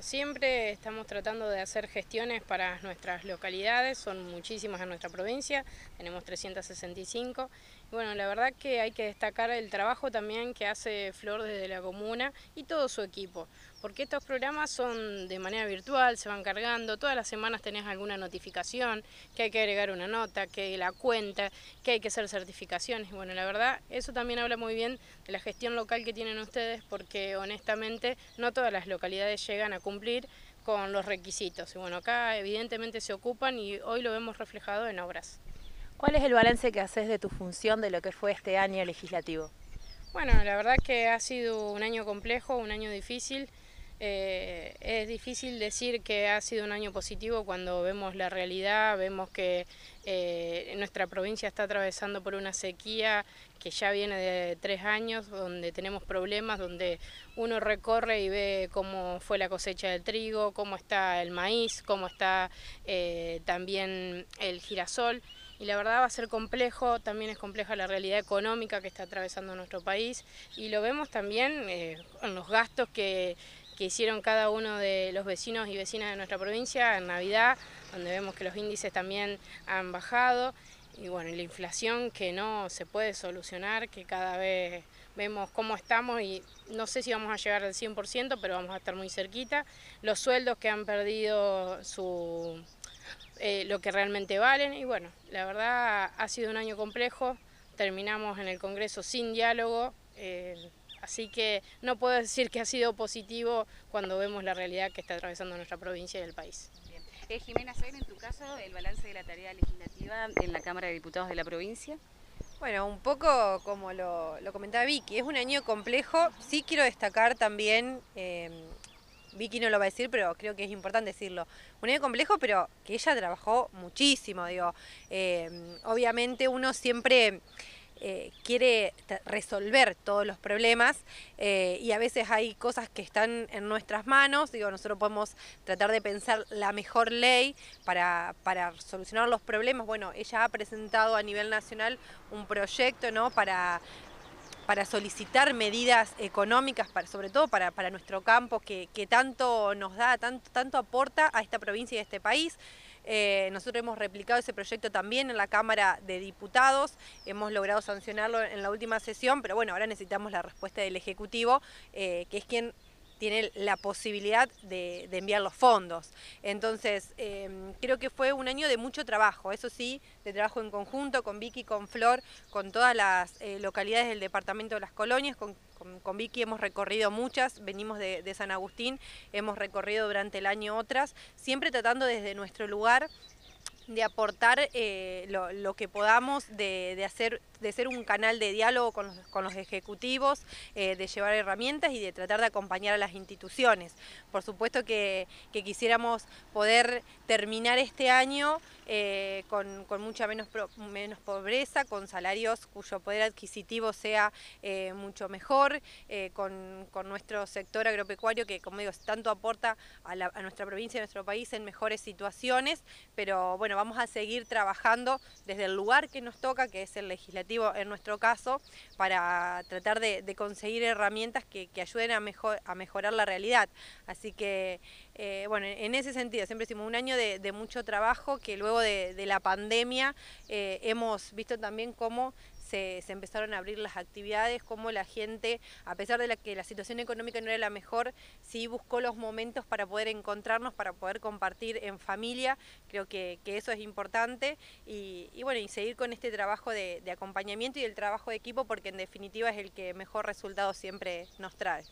Siempre estamos tratando de hacer gestiones para nuestras localidades, son muchísimas en nuestra provincia, tenemos 365 bueno, la verdad que hay que destacar el trabajo también que hace Flor desde la comuna y todo su equipo, porque estos programas son de manera virtual, se van cargando, todas las semanas tenés alguna notificación, que hay que agregar una nota, que la cuenta, que hay que hacer certificaciones. Bueno, la verdad, eso también habla muy bien de la gestión local que tienen ustedes, porque honestamente no todas las localidades llegan a cumplir con los requisitos. Y bueno, acá evidentemente se ocupan y hoy lo vemos reflejado en obras. ¿Cuál es el balance que haces de tu función de lo que fue este año legislativo? Bueno, la verdad que ha sido un año complejo, un año difícil. Eh, es difícil decir que ha sido un año positivo cuando vemos la realidad, vemos que eh, nuestra provincia está atravesando por una sequía que ya viene de tres años, donde tenemos problemas, donde uno recorre y ve cómo fue la cosecha del trigo, cómo está el maíz, cómo está eh, también el girasol y la verdad va a ser complejo, también es compleja la realidad económica que está atravesando nuestro país y lo vemos también eh, en los gastos que, que hicieron cada uno de los vecinos y vecinas de nuestra provincia en Navidad, donde vemos que los índices también han bajado y bueno, la inflación que no se puede solucionar, que cada vez vemos cómo estamos y no sé si vamos a llegar al 100%, pero vamos a estar muy cerquita. Los sueldos que han perdido su eh, lo que realmente valen. Y bueno, la verdad ha sido un año complejo, terminamos en el Congreso sin diálogo, eh, así que no puedo decir que ha sido positivo cuando vemos la realidad que está atravesando nuestra provincia y el país. Bien. Eh, Jimena ¿saben en tu caso, el balance de la tarea legislativa en la Cámara de Diputados de la provincia. Bueno, un poco como lo, comentaba Vicky, es un año complejo. Sí quiero destacar también Vicky no lo va a decir, pero creo que es importante decirlo. Un año complejo, pero que ella trabajó muchísimo, digo. Eh, obviamente uno siempre eh, quiere resolver todos los problemas eh, y a veces hay cosas que están en nuestras manos, digo, nosotros podemos tratar de pensar la mejor ley para, para solucionar los problemas. Bueno, ella ha presentado a nivel nacional un proyecto, ¿no? Para para solicitar medidas económicas, para, sobre todo para, para nuestro campo, que, tanto nos da, tanto, tanto aporta a esta provincia y a este país. Eh, nosotros hemos replicado ese proyecto también en la Cámara de Diputados, hemos logrado sancionarlo en la última sesión, pero bueno, ahora necesitamos la respuesta del Ejecutivo, eh, que es quien tiene la posibilidad de, enviar los fondos. Entonces, em, creo que fue un año de mucho trabajo, eso sí, de trabajo en conjunto con Vicky, con Flor, con todas las eh, localidades del Departamento de las Colonias, con, Vicky hemos recorrido muchas, venimos de San Agustín, hemos recorrido durante el año otras, siempre tratando desde nuestro lugar de aportar eh, lo, que podamos, de, hacer, de ser un canal de diálogo con los, ejecutivos, eh, de llevar herramientas y de tratar de acompañar a las instituciones. Por supuesto que, quisiéramos poder terminar este año eh, con, mucha menos, menos pobreza, con salarios cuyo poder adquisitivo sea mucho mejor, con, nuestro sector agropecuario que, como digo, tanto aporta a, nuestra provincia, y a nuestro país en mejores situaciones, pero bueno, vamos a seguir trabajando desde el lugar que nos toca, que es el legislativo en nuestro caso, para tratar de, conseguir herramientas que, ayuden a, mejorar la realidad. Así que, eh, bueno, en ese sentido, siempre hicimos un año de, mucho trabajo que luego de, la pandemia eh, hemos visto también cómo se, empezaron a abrir las actividades, cómo la gente, a pesar de que la situación económica no era la mejor, sí buscó los momentos para poder encontrarnos, para poder compartir en familia. Creo que, eso es importante y, bueno, y seguir con este trabajo de acompañamiento y el trabajo de equipo porque en definitiva es el que mejor resultado siempre nos trae.